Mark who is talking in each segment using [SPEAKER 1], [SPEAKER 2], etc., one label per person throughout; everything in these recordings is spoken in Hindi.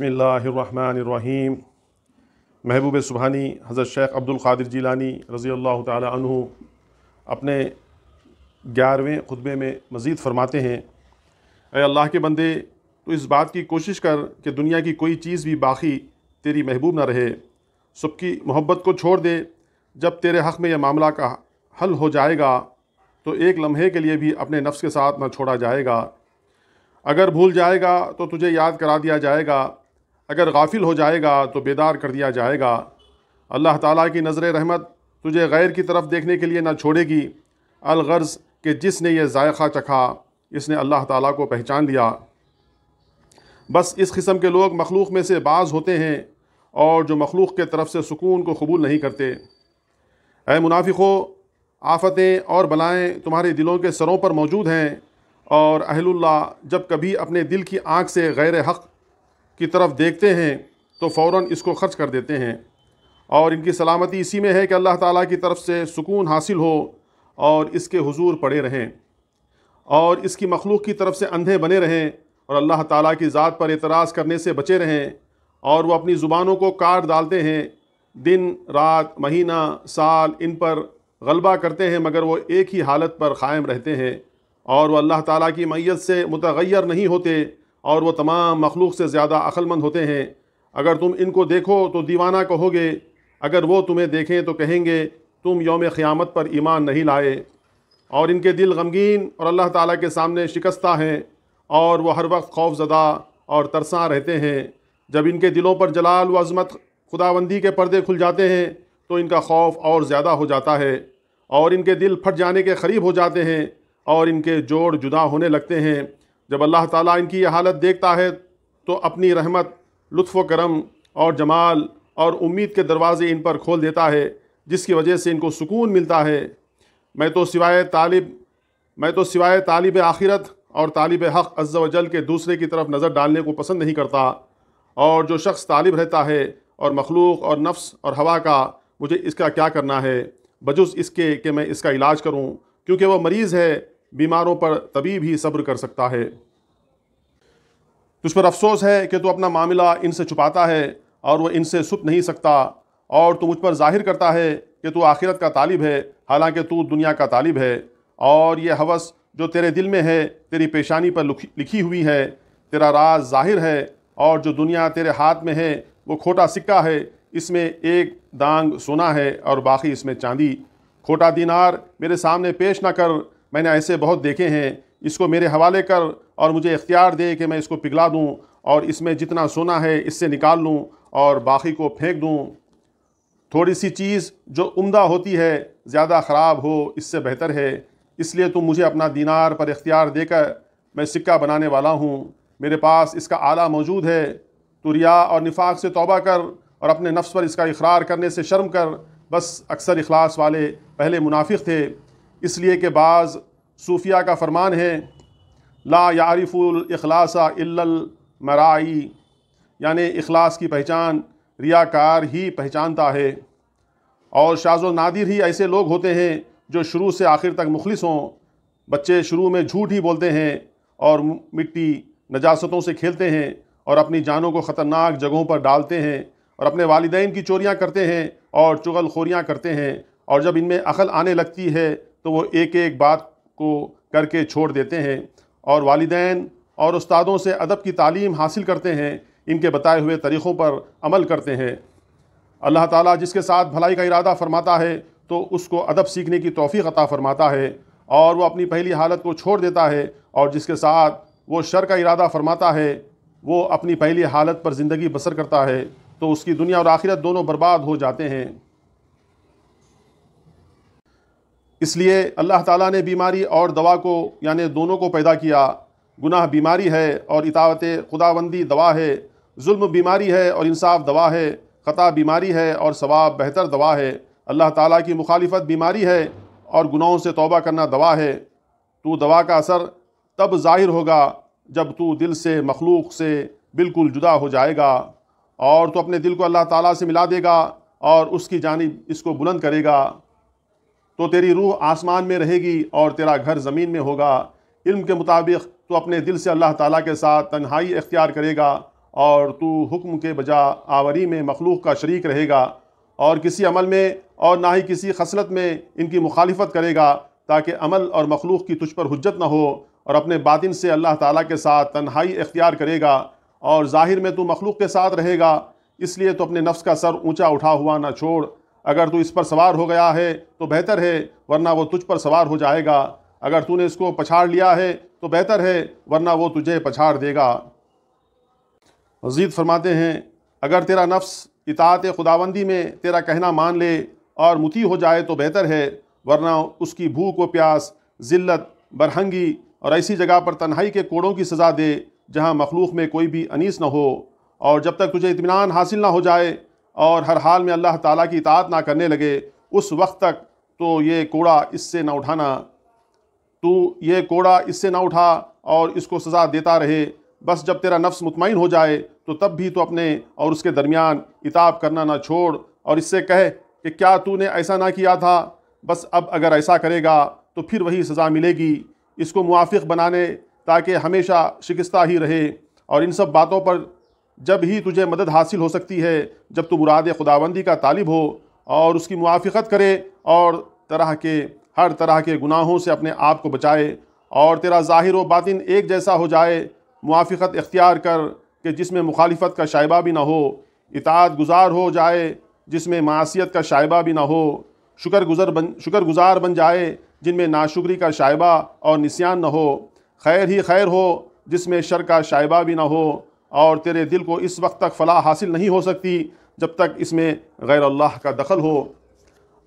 [SPEAKER 1] बसमीम महबूब सुबहानी हज़रत शेख अब्दुल कादिर जीलानी रज़ी अल्लाह तु अपने ग्यारहवें खुतबे में मज़ीद फरमाते हैं अरे अल्लाह के बंदे तो इस बात की कोशिश कर कि दुनिया की कोई चीज़ भी बाकी तेरी महबूब ना रहे सबकी मोहब्बत को छोड़ दे जब तेरे हक़ में यह मामला का हल हो जाएगा तो एक लम्हे के लिए भी अपने नफ्स के साथ ना छोड़ा जाएगा अगर भूल जाएगा तो तुझे याद करा दिया जाएगा अगर गाफिल हो जाएगा तो बेदार कर दिया जाएगा अल्लाह ताला की नज़र रहमत तुझे गैर की तरफ देखने के लिए ना छोड़ेगी अलगर्ज़ कि जिसने ये जायक़ा चखा इसने अल्लाह ताला को पहचान लिया बस इस किस्म के लोग मखलूक में से बाज़ होते हैं और जो मखलूक के तरफ से सुकून को कबूल नहीं करते अः मुनाफिको आफतें और बलाएँ तुम्हारे दिलों के सरों पर मौजूद हैं और अहलुल्ला जब कभी अपने दिल की आँख से गैर हक़ की तरफ देखते हैं तो फ़ौर इसको ख़र्च कर देते हैं और इनकी सलामती इसी में है कि अल्लाह ताला की तरफ से सुकून हासिल हो और इसके हुजूर पड़े रहें और इसकी मखलूक की तरफ से अंधे बने रहें और अल्लाह ताला की ज़ात पर एतराज़ करने से बचे रहें और वो अपनी ज़ुबानों को काट डालते हैं दिन रात महीना साल इन पर गलबा करते हैं मगर वो एक ही हालत पर क़ायम रहते हैं और वह अल्लाह ताली की मैत से मुतगैर नहीं होते और वो तमाम मखलूक से ज़्यादा अक्लमंद होते हैं अगर तुम इनको देखो तो दीवाना कहोगे अगर वो तुम्हें देखें तो कहेंगे तुम योम क़्यामत पर ईमान नहीं लाए और इनके दिल गमगीन और अल्लाह ताला के सामने शिकस्ता हैं और वो हर वक्त खौफजदा और तरसा रहते हैं जब इनके दिलों पर जलाल व अजमत खुदाबंदी के पर्दे खुल जाते हैं तो इनका खौफ और ज़्यादा हो जाता है और इनके दिल फट जाने के करीब हो जाते हैं और इनके जोड़ जुदा होने लगते हैं जब अल्लाह ताला इनकी यह हालत देखता है तो अपनी रहमत लुत्फ़ करम और जमाल और उम्मीद के दरवाज़े इन पर खोल देता है जिसकी वजह से इनको सुकून मिलता है मैं तो सिवाय तालिब मैं तो सिवाय तालिब आखिरत और तालिब हक़ अज्ज़ वजल के दूसरे की तरफ नज़र डालने को पसंद नहीं करता और जो शख्स तालिब रहता है और मखलूक और नफ्स और हवा का मुझे इसका क्या करना है बजुस इसके कि मैं इसका इलाज करूं क्योंकि वह मरीज़ है बीमारों पर तभी भी सब्र कर सकता है तुझ पर अफसोस है कि तू अपना मामला इनसे छुपाता है और वह इनसे सुप नहीं सकता और तू मुझ पर जाहिर करता है कि तू आखिरत का तालिब है हालांकि तू दुनिया का तालिब है और यह हवस जो तेरे दिल में है तेरी पेशानी पर लिखी हुई है तेरा राज जाहिर है और जो दुनिया तेरे हाथ में है वो खोटा सिक्का है इसमें एक दांग सोना है और बाकी इसमें चांदी खोटा दीनार मेरे सामने पेश ना कर मैंने ऐसे बहुत देखे हैं इसको मेरे हवाले कर और मुझे इख्तियार दे कि मैं इसको पिघला दूँ और इसमें जितना सोना है इससे निकाल लूँ और बाकी को फेंक दूँ थोड़ी सी चीज़ जो उमदा होती है ज़्यादा ख़राब हो इससे बेहतर है इसलिए तुम मुझे अपना दीनार पर इख्तियार देकर मैं सिक्का बनाने वाला हूँ मेरे पास इसका आला मौजूद है तो रिया और निफाक से तोबा कर और अपने नफ्स पर इसका इकरार करने से शर्म कर बस अक्सर अखलास वाले पहले मुनाफिक थे इसलिए कि बाज़ सूफिया का फरमान है ला यारिफ़ुलखलास मराई यानि अखलास की पहचान रियाकार ही पहचानता है और शाजो नादिर ही ऐसे लोग होते हैं जो शुरू से आखिर तक मुखलिस हों बच्चे शुरू में झूठ ही बोलते हैं और मिट्टी नजासतों से खेलते हैं और अपनी जानों को ख़तरनाक जगहों पर डालते हैं और अपने वालदेन की चोरियाँ करते हैं और चुगल खोरियाँ करते हैं और जब इनमें अकल आने लगती है तो वो एक एक बात को करके छोड़ देते हैं और वालदान और उस्तादों से अदब की तालीम हासिल करते हैं इनके बताए हुए तरीक़ों पर अमल करते हैं अल्लाह ताला जिसके साथ भलाई का इरादा फरमाता है तो उसको अदब सीखने की तोफ़ी अता फरमाता है और वो अपनी पहली हालत को छोड़ देता है और जिसके साथ वो शर का इरादा फरमाता है वो अपनी पहली हालत पर ज़िंदगी बसर करता है तो उसकी दुनिया और आखिरत दोनों बर्बाद हो जाते हैं इसलिए अल्लाह ताला ने बीमारी और दवा को यानि दोनों को पैदा किया गुनाह बीमारी है और इतावत खुदाबंदी दवा है जुल्म बीमारी है और इंसाफ दवा है ख़ता बीमारी है और सवाब बेहतर दवा है अल्लाह ताला की मुखालफत बीमारी है और गुनाहों से तौबा करना दवा है तो दवा का असर तब ज़ाहिर होगा जब तू दिल से मखलूक से बिल्कुल जुदा हो जाएगा और तो अपने दिल को अल्लाह ताला से मिला देगा और उसकी जानब इसको बुलंद करेगा तो तेरी रूह आसमान में रहेगी और तेरा घर ज़मीन में होगा इल्म के मुताबिक तो अपने दिल से अल्लाह ताला के साथ तन्हाई इख्तियार करेगा और तू हुक्म के बजा आवरी में मखलूक का शरीक रहेगा और किसी अमल में और ना ही किसी खसलत में इनकी मुखालफत करेगा ताकि अमल और मखलूक की तुझ पर हजत ना हो और अपने बातिन से अल्लाह ताला के साथ तन्हाई इख्तियार करेगा और ज़ाहिर में तू मखलूक के साथ रहेगा इसलिए तो अपने नफ्स का सर ऊंचा उठा हुआ ना छोड़ अगर तू इस पर सवार हो गया है तो बेहतर है वरना वो तुझ पर सवार हो जाएगा अगर तूने इसको पछाड़ लिया है तो बेहतर है वरना वो तुझे पछाड़ देगा मजीद फरमाते हैं अगर तेरा नफ्स इतात खुदाबंदी में तेरा कहना मान ले और मुती हो जाए तो बेहतर है वरना उसकी भूख व प्यास ज़िल्लत बरहंगी और ऐसी जगह पर तन्हाई के कोड़ों की सज़ा दे जहाँ मखलूक में कोई भी अनीस न हो और जब तक तुझे इतमान हासिल ना हो जाए और हर हाल में अल्लाह ताला की इतात ना करने लगे उस वक्त तक तो ये कोड़ा इससे ना उठाना तो ये कोड़ा इससे ना उठा और इसको सज़ा देता रहे बस जब तेरा नफ्स मुतमिन हो जाए तो तब भी तो अपने और उसके दरमियान इताब करना ना छोड़ और इससे कहे कि क्या तूने ऐसा ना किया था बस अब अगर ऐसा करेगा तो फिर वही सज़ा मिलेगी इसको मुआफ़ बनाने ताकि हमेशा शिकस्ता ही रहे और इन सब बातों पर जब ही तुझे मदद हासिल हो सकती है जब तू मुराद खुदाबंदी का तालिब हो और उसकी मुआफ़त करे और तरह के हर तरह के गुनाहों से अपने आप को बचाए और तेरा ज़ाहिर व बातिन एक जैसा हो जाए मुआफ़त इख्तियार कर कि जिसमें मुखालफत का शायबा भी ना हो इतात गुजार हो जाए जिसमें मासीत का शायबा भी ना हो शुक्र गुज़र बन शुक्र गुज़ार बन जाए जिनमें नाशुक्री का शायबा और निस्यान ना हो खैर ही खैर हो जिसमें शर का शायबा भी ना हो और तेरे दिल को इस वक्त तक फलाह हासिल नहीं हो सकती जब तक इसमें गैर अल्लाह का दखल हो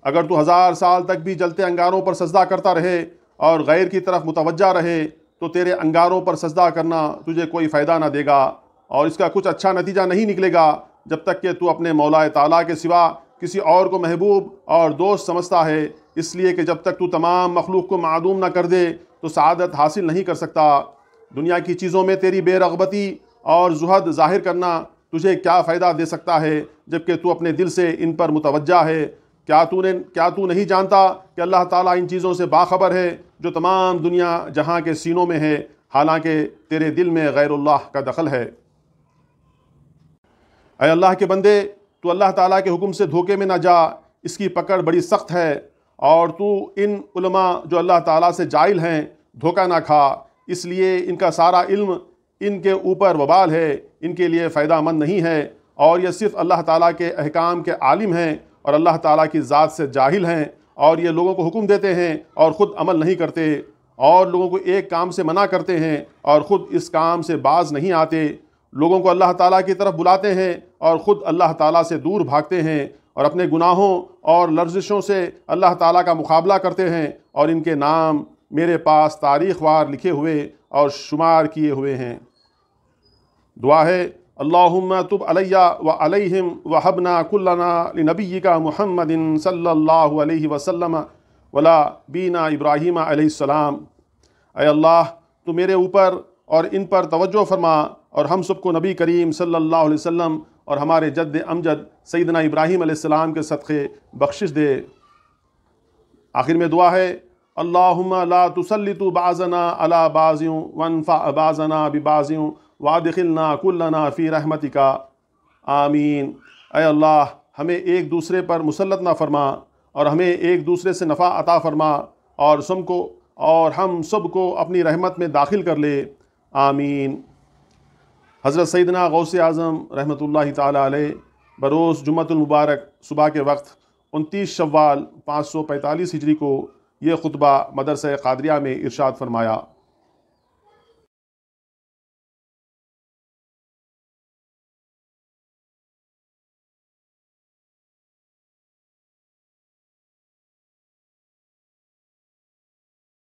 [SPEAKER 1] अगर तू हज़ार साल तक भी जलते अंगारों पर सजदा करता रहे और गैर की तरफ मुतवजा रहे तो तेरे अंगारों पर सजदा करना तुझे कोई फ़ायदा ना देगा और इसका कुछ अच्छा नतीजा नहीं निकलेगा जब तक कि तू अपने मौलाए ताला के सिवा किसी और को महबूब और दोस्त समझता है इसलिए कि जब तक तू तमाम मखलूक को मदूम ना कर दे तो सआदत हासिल नहीं कर सकता दुनिया की चीज़ों में तेरी बेरगबती और जुहद ज़ाहिर करना तुझे क्या फ़ायदा दे सकता है जबकि तू अपने दिल से इन पर मुतवजा है क्या तू ने क्या तू नहीं जानता कि अल्लाह ताला इन चीज़ों से बाखबर है जो तमाम दुनिया जहाँ के सीनों में है हालांकि तेरे दिल में गैरुल्लाह का दखल है अय अल्लाह के बंदे तो अल्लाह ताला के हुक्म से धोखे में ना जा इसकी पकड़ बड़ी सख्त है और तू इन उलमा जो अल्लाह ताला से जाइल हैं धोखा ना खा इसलिए इनका सारा इल्म इनके ऊपर वबाल है इनके लिए फ़ायदा मंद नहीं है और ये सिर्फ अल्लाह ताला के अहकाम के आलिम हैं और अल्लाह ताला की ज़ात से जाहिल हैं और ये लोगों को हुक्म देते हैं और ख़ुद अमल नहीं करते और लोगों को एक काम से मना करते हैं और ख़ुद इस काम से बाज नहीं आते लोगों को अल्लाह ताला की तरफ बुलाते हैं और ख़ुद अल्लाह ताला से दूर भागते हैं और अपने गुनाहों और लर्जिशों से अल्लाह ताला का मुकाबला करते हैं और इनके नाम मेरे पास तारीख़ वार लिखे हुए और शुमार किए हुए हैं दुआ है अल्ला तुब अलैया व अलैहिम व हबना कुल्लना नबी का महमदिन सल्ला वसम वला बीना इब्राहिम आसमाम अल्लाह तो मेरे ऊपर और इन पर तवज्जो फरमा और हम सबको नबी करीम सल्लल्लाहु अलैहि वसल्लम और हमारे जद अमजद सैदना इब्राहीम आसमाम के सदक़े बख्शिश दे आखिर में दुआ है अल्लाम ला तसलतु बाजना अला बाज़ियों वनफ़ा बाजना बिबाज़ियों वादिलना कुल्लना फ़ी रहमत का आमीन अल्लाह हमें एक दूसरे पर मुसलत ना फरमा और हमें एक दूसरे से नफ़ा अता फरमा और सुम को और हम सब को अपनी रहमत में दाखिल कर ले आमीन हज़रत सैदना गौस आज़म रहमत ला बरोज़ जुम्मतमबारक सुबह के वक्त उनतीस शवाल पाँच सौ पैंतालीस हिजरी को ये खुतबा मदरस क़ादरिया में इरशाद फरमाया